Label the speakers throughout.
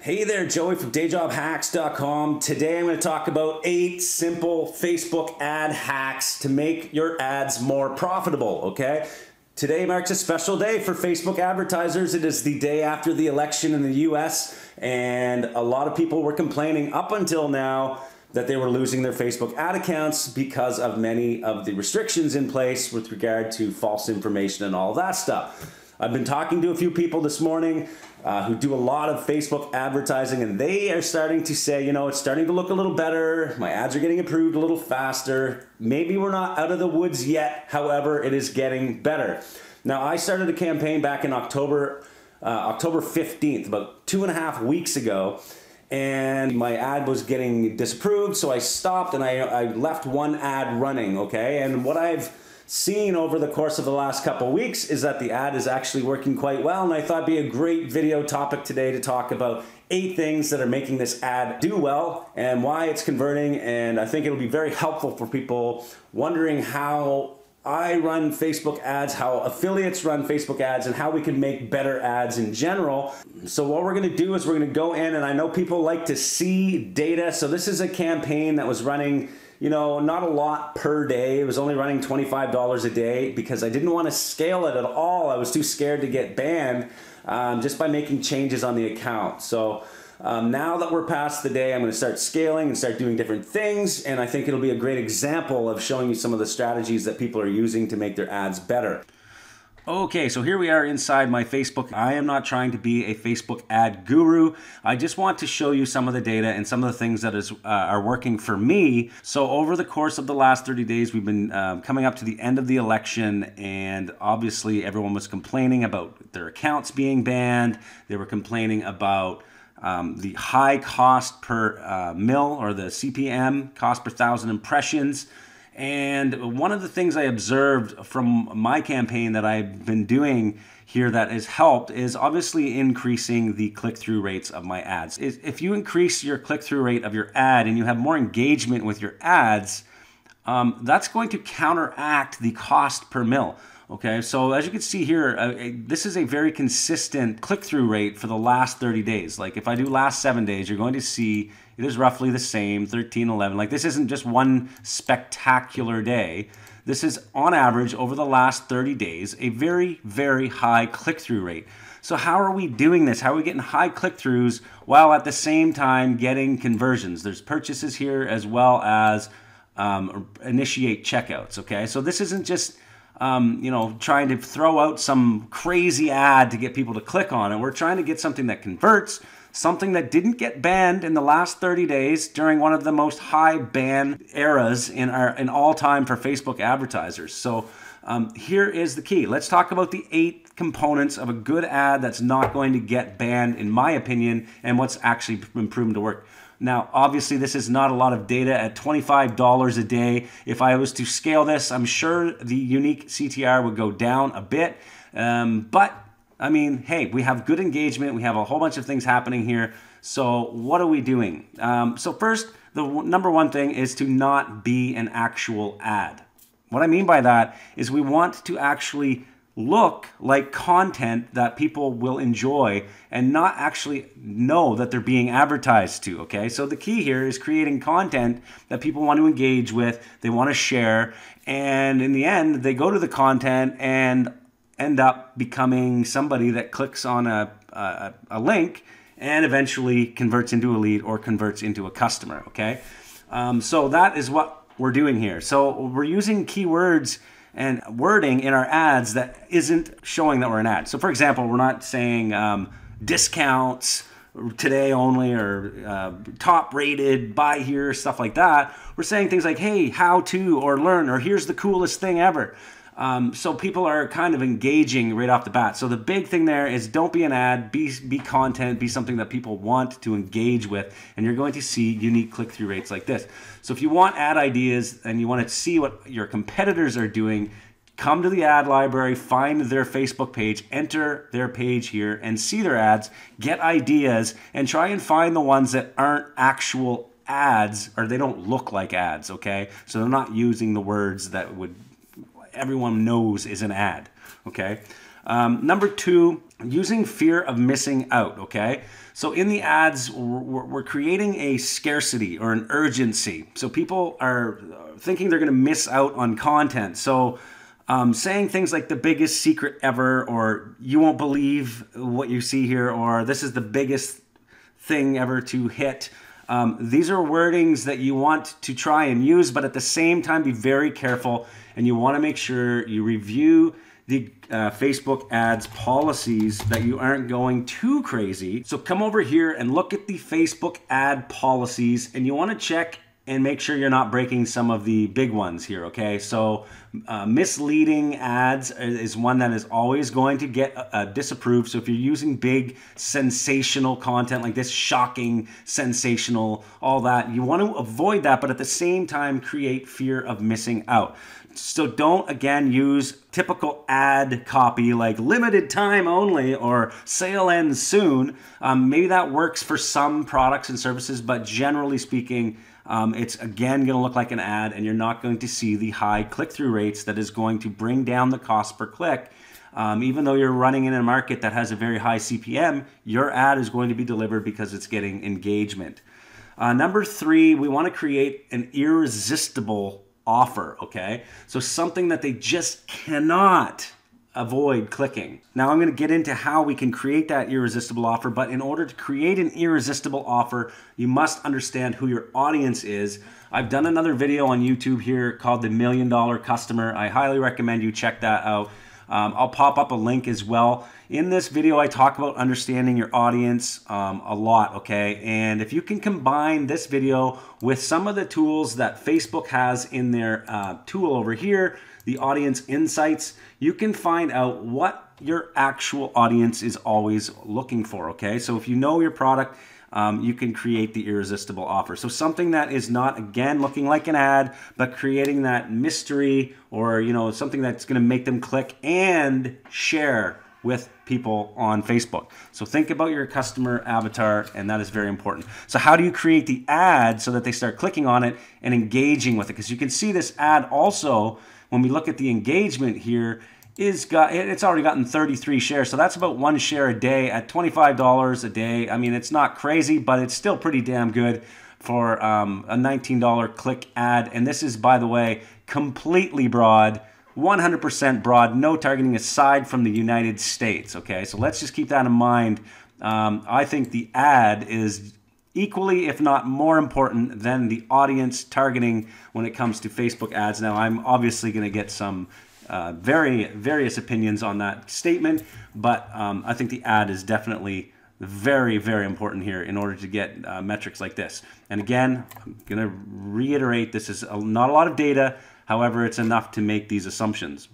Speaker 1: Hey there, Joey from dayjobhacks.com. Today I'm going to talk about eight simple Facebook ad hacks to make your ads more profitable, okay? Today marks a special day for Facebook advertisers. It is the day after the election in the US, and a lot of people were complaining up until now that they were losing their Facebook ad accounts because of many of the restrictions in place with regard to false information and all that stuff. I've been talking to a few people this morning uh, who do a lot of Facebook advertising, and they are starting to say, you know, it's starting to look a little better. My ads are getting approved a little faster. Maybe we're not out of the woods yet. However, it is getting better. Now, I started a campaign back in October, uh, October 15th, about two and a half weeks ago, and my ad was getting disapproved, so I stopped and I, I left one ad running, okay? And what I've seen over the course of the last couple weeks is that the ad is actually working quite well, and I thought be a great video topic today to talk about eight things that are making this ad do well and why it's converting. And I think it'll be very helpful for people wondering how I run Facebook ads, how affiliates run Facebook ads, and how we can make better ads in general. So, what we're gonna do is we're gonna go in, and I know people like to see data. So, this is a campaign that was running you know, not a lot per day. It was only running $25 a day because I didn't want to scale it at all. I was too scared to get banned um, just by making changes on the account. So um, now that we're past the day, I'm going to start scaling and start doing different things. And I think it'll be a great example of showing you some of the strategies that people are using to make their ads better. Okay, so here we are inside my Facebook. I am not trying to be a Facebook ad guru. I just want to show you some of the data and some of the things that is uh, are working for me. So over the course of the last 30 days, we've been um, coming up to the end of the election, and obviously everyone was complaining about their accounts being banned. They were complaining about um, the high cost per uh, mill or the CPM, cost per thousand impressions. And one of the things I observed from my campaign that I've been doing here that has helped is obviously increasing the click through rates of my ads. If you increase your click through rate of your ad and you have more engagement with your ads, um, that's going to counteract the cost per mill. Okay, so as you can see here, uh, uh this is a very consistent click through rate for the last 30 days. Like if I do last seven days, you're going to see it is roughly the same, 13, 11. Like this isn't just one spectacular day. This is on average over the last 30 days, a very, very high click-through rate. So how are we doing this? How are we getting high click-throughs while at the same time getting conversions? There's purchases here as well as um, initiate checkouts, okay? So this isn't just um, you know, trying to throw out some crazy ad to get people to click on it. We're trying to get something that converts, something that didn't get banned in the last 30 days during one of the most high ban eras in our in all time for Facebook advertisers. So um, here is the key. Let's talk about the eight components of a good ad that's not going to get banned, in my opinion, and what's actually been proven to work. Now, obviously, this is not a lot of data at $25 a day. If I was to scale this, I'm sure the unique CTR would go down a bit. Um, but I mean, hey, we have good engagement. We have a whole bunch of things happening here. So what are we doing? Um, so first, the number one thing is to not be an actual ad. What I mean by that is we want to actually look like content that people will enjoy and not actually know that they're being advertised to. Okay, so the key here is creating content that people want to engage with, they want to share, and in the end, they go to the content and end up becoming somebody that clicks on a, a, a link and eventually converts into a lead or converts into a customer. Okay, um, so that is what we're doing here. So we're using keywords and wording in our ads that isn't showing that we're an ad. So, for example, we're not saying um, discounts today only or uh, top rated, buy here, stuff like that. We're saying things like, hey, how to, or learn, or here's the coolest thing ever. Um, so people are kind of engaging right off the bat. So the big thing there is don't be an ad, be be content, be something that people want to engage with, and you're going to see unique click-through rates like this. So if you want ad ideas and you want to see what your competitors are doing, come to the ad library, find their Facebook page, enter their page here and see their ads, get ideas, and try and find the ones that aren't actual ads or they don't look like ads, okay? So they're not using the words that would everyone knows is an ad. Okay. Um, number two, using fear of missing out. Okay. So in the ads, we're, we're creating a scarcity or an urgency. So people are thinking they're going to miss out on content. So um, saying things like the biggest secret ever, or you won't believe what you see here, or this is the biggest thing ever to hit um, these are wordings that you want to try and use, but at the same time, be very careful and you want to make sure you review the uh, Facebook ads policies that you aren't going too crazy. So come over here and look at the Facebook ad policies and you want to check and make sure you're not breaking some of the big ones here, okay? So, uh, misleading ads is one that is always going to get uh, uh, disapproved. So, if you're using big, sensational content like this, shocking, sensational, all that, you want to avoid that, but at the same time, create fear of missing out. So, don't again use typical ad copy like limited time only or sale ends soon. Um, maybe that works for some products and services, but generally speaking, um, it's again going to look like an ad and you're not going to see the high click-through rates that is going to bring down the cost per click. Um, even though you're running in a market that has a very high CPM, your ad is going to be delivered because it's getting engagement. Uh, number three, we want to create an irresistible offer, okay? So something that they just cannot avoid clicking. Now I'm going to get into how we can create that irresistible offer, but in order to create an irresistible offer, you must understand who your audience is. I've done another video on YouTube here called the million dollar customer. I highly recommend you check that out. Um, I'll pop up a link as well. In this video, I talk about understanding your audience um, a lot, okay? And if you can combine this video with some of the tools that Facebook has in their uh, tool over here, the audience insights, you can find out what your actual audience is always looking for, okay? So if you know your product, um, you can create the irresistible offer. So something that is not, again, looking like an ad, but creating that mystery or, you know, something that's going to make them click and share with people on Facebook. So think about your customer avatar, and that is very important. So, how do you create the ad so that they start clicking on it and engaging with it? Because you can see this ad also when we look at the engagement here is got it's already gotten 33 shares so that's about one share a day at $25 a day i mean it's not crazy but it's still pretty damn good for um, a $19 click ad and this is by the way completely broad 100% broad no targeting aside from the united states okay so let's just keep that in mind um, i think the ad is equally, if not more important than the audience targeting when it comes to Facebook ads. Now, I'm obviously going to get some uh, very various opinions on that statement, but um, I think the ad is definitely very, very important here in order to get uh, metrics like this. And again, I'm going to reiterate, this is a, not a lot of data. However, it's enough to make these assumptions.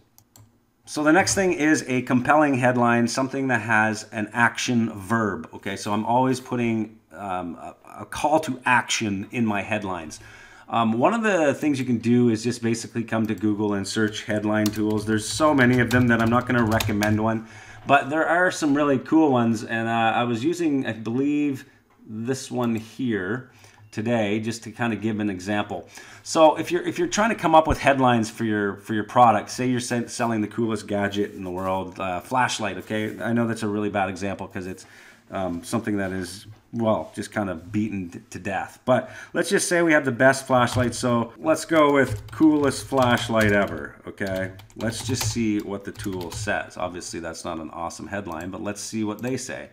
Speaker 1: So the next thing is a compelling headline, something that has an action verb. Okay, so I'm always putting um, a, a call to action in my headlines. Um, one of the things you can do is just basically come to Google and search headline tools. There's so many of them that I'm not going to recommend one, but there are some really cool ones. And uh, I was using, I believe, this one here today just to kind of give an example. So if you're if you're trying to come up with headlines for your for your product, say you're selling the coolest gadget in the world, uh, flashlight. Okay, I know that's a really bad example because it's um, something that is well, just kind of beaten to death. But let's just say we have the best flashlight. So let's go with coolest flashlight ever. Okay. Let's just see what the tool says. Obviously that's not an awesome headline, but let's see what they say.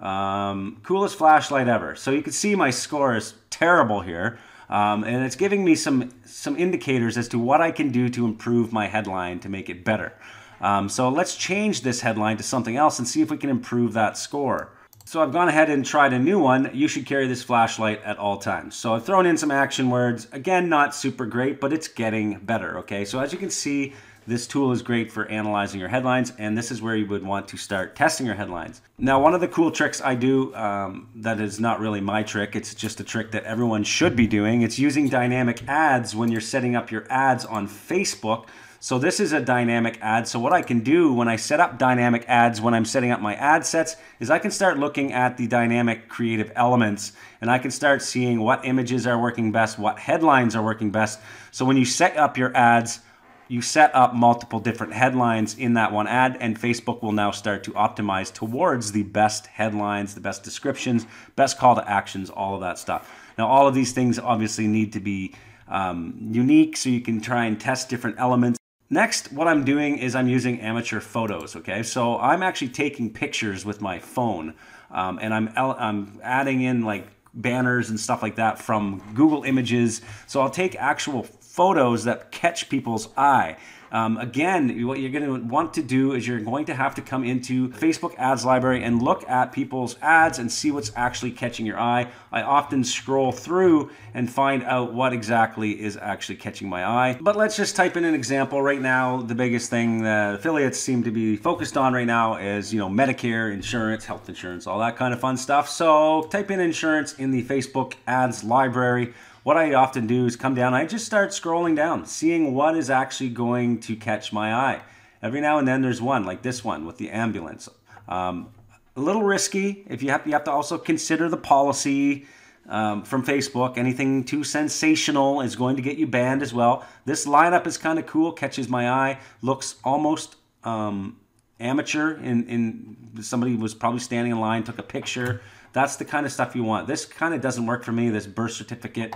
Speaker 1: Um, coolest flashlight ever. So you can see my score is terrible here. Um, and it's giving me some, some indicators as to what I can do to improve my headline to make it better. Um, so let's change this headline to something else and see if we can improve that score. So I've gone ahead and tried a new one. You should carry this flashlight at all times. So I've thrown in some action words. Again, not super great, but it's getting better, okay? So as you can see, this tool is great for analyzing your headlines, and this is where you would want to start testing your headlines. Now, one of the cool tricks I do um, that is not really my trick, it's just a trick that everyone should be doing. It's using dynamic ads when you're setting up your ads on Facebook so this is a dynamic ad. So what I can do when I set up dynamic ads, when I'm setting up my ad sets, is I can start looking at the dynamic creative elements and I can start seeing what images are working best, what headlines are working best. So when you set up your ads, you set up multiple different headlines in that one ad, and Facebook will now start to optimize towards the best headlines, the best descriptions, best call to actions, all of that stuff. Now, all of these things obviously need to be um, unique, so you can try and test different elements. Next, what I'm doing is I'm using amateur photos, okay? So I'm actually taking pictures with my phone um, and I'm, I'm adding in like banners and stuff like that from Google Images. So I'll take actual photos that catch people's eye. Um, again, what you're going to want to do is you're going to have to come into Facebook ads library and look at people's ads and see what's actually catching your eye. I often scroll through and find out what exactly is actually catching my eye. But let's just type in an example right now. The biggest thing that affiliates seem to be focused on right now is, you know, Medicare, insurance, health insurance, all that kind of fun stuff. So type in insurance in the Facebook ads library what I often do is come down, I just start scrolling down, seeing what is actually going to catch my eye. Every now and then there's one, like this one with the ambulance. Um, a little risky. If you have, you have to also consider the policy um, from Facebook. Anything too sensational is going to get you banned as well. This lineup is kind of cool, catches my eye, looks almost um, amateur. In, in somebody was probably standing in line, took a picture. That's the kind of stuff you want. This kind of doesn't work for me, this birth certificate,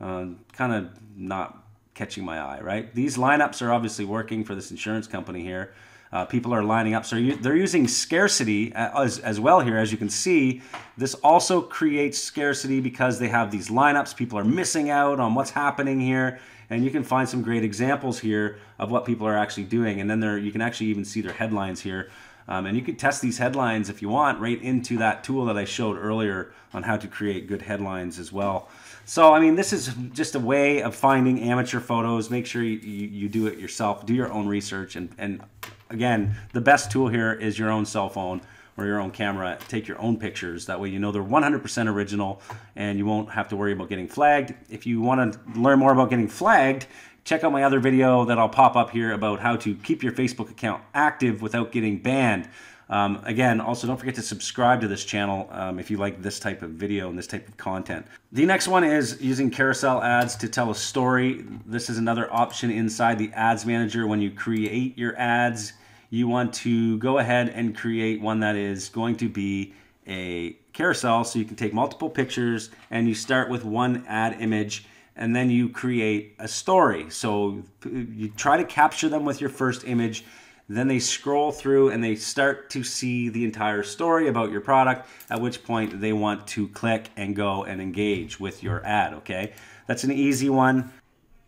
Speaker 1: uh, kind of not catching my eye, right? These lineups are obviously working for this insurance company here. Uh, people are lining up. So you, they're using scarcity uh, as, as well here. As you can see, this also creates scarcity because they have these lineups. People are missing out on what's happening here. And you can find some great examples here of what people are actually doing. And then there, you can actually even see their headlines here um, and you can test these headlines if you want right into that tool that I showed earlier on how to create good headlines as well. So, I mean, this is just a way of finding amateur photos. Make sure you, you, you do it yourself. Do your own research. And, and again, the best tool here is your own cell phone or your own camera. Take your own pictures. That way you know they're 100% original and you won't have to worry about getting flagged. If you want to learn more about getting flagged, Check out my other video that I'll pop up here about how to keep your Facebook account active without getting banned. Um, again, also don't forget to subscribe to this channel um, if you like this type of video and this type of content. The next one is using carousel ads to tell a story. This is another option inside the ads manager. When you create your ads, you want to go ahead and create one that is going to be a carousel so you can take multiple pictures and you start with one ad image and then you create a story. So you try to capture them with your first image. Then they scroll through and they start to see the entire story about your product, at which point they want to click and go and engage with your ad, okay? That's an easy one.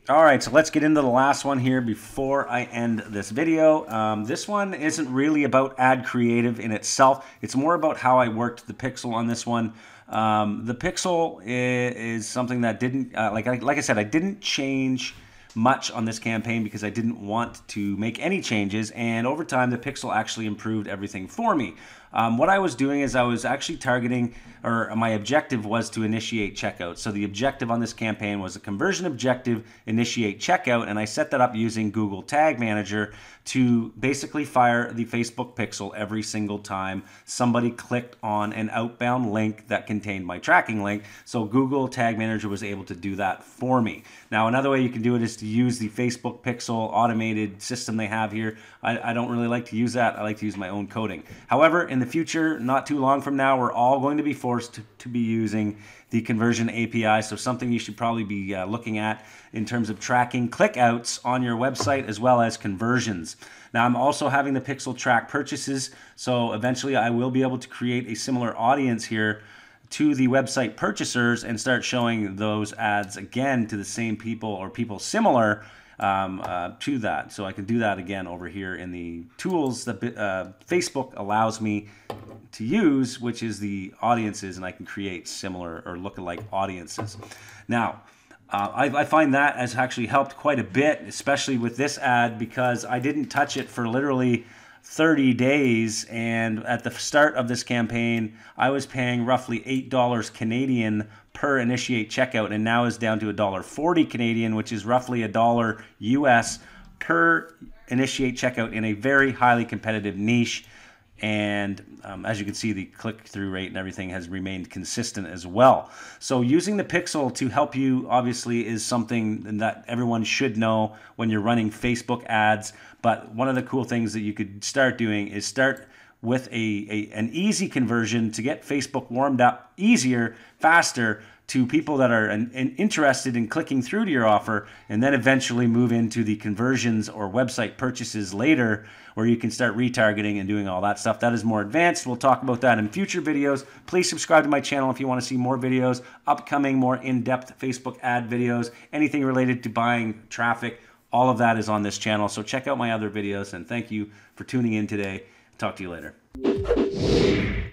Speaker 1: All right, so let's get into the last one here before I end this video. Um, this one isn't really about ad creative in itself. It's more about how I worked the pixel on this one. Um, the Pixel is, is, something that didn't, uh, like, like I said, I didn't change much on this campaign because I didn't want to make any changes. And over time, the Pixel actually improved everything for me. Um, what I was doing is I was actually targeting, or my objective was to initiate checkout. So the objective on this campaign was a conversion objective, initiate checkout, and I set that up using Google Tag Manager to basically fire the Facebook pixel every single time somebody clicked on an outbound link that contained my tracking link. So Google Tag Manager was able to do that for me. Now, another way you can do it is use the Facebook Pixel automated system they have here. I, I don't really like to use that. I like to use my own coding. However, in the future, not too long from now, we're all going to be forced to, to be using the conversion API. So something you should probably be uh, looking at in terms of tracking clickouts on your website as well as conversions. Now I'm also having the Pixel track purchases. So eventually I will be able to create a similar audience here to the website purchasers and start showing those ads again to the same people or people similar um, uh, to that. So I can do that again over here in the tools that uh, Facebook allows me to use, which is the audiences, and I can create similar or look like audiences. Now, uh, I, I, find that has actually helped quite a bit, especially with this ad, because I didn't touch it for literally 30 days. And at the start of this campaign, I was paying roughly $8 Canadian per initiate checkout, and now is down to $1.40 Canadian, which is roughly a dollar US per initiate checkout in a very highly competitive niche. And um, as you can see, the click through rate and everything has remained consistent as well. So, using the Pixel to help you obviously is something that everyone should know when you're running Facebook ads. But one of the cool things that you could start doing is start with a, a an easy conversion to get Facebook warmed up easier, faster to people that are an, an interested in clicking through to your offer and then eventually move into the conversions or website purchases later where you can start retargeting and doing all that stuff. That is more advanced. We'll talk about that in future videos. Please subscribe to my channel if you want to see more videos, upcoming more in-depth Facebook ad videos, anything related to buying traffic. All of that is on this channel. So check out my other videos and thank you for tuning in today. Talk to you later.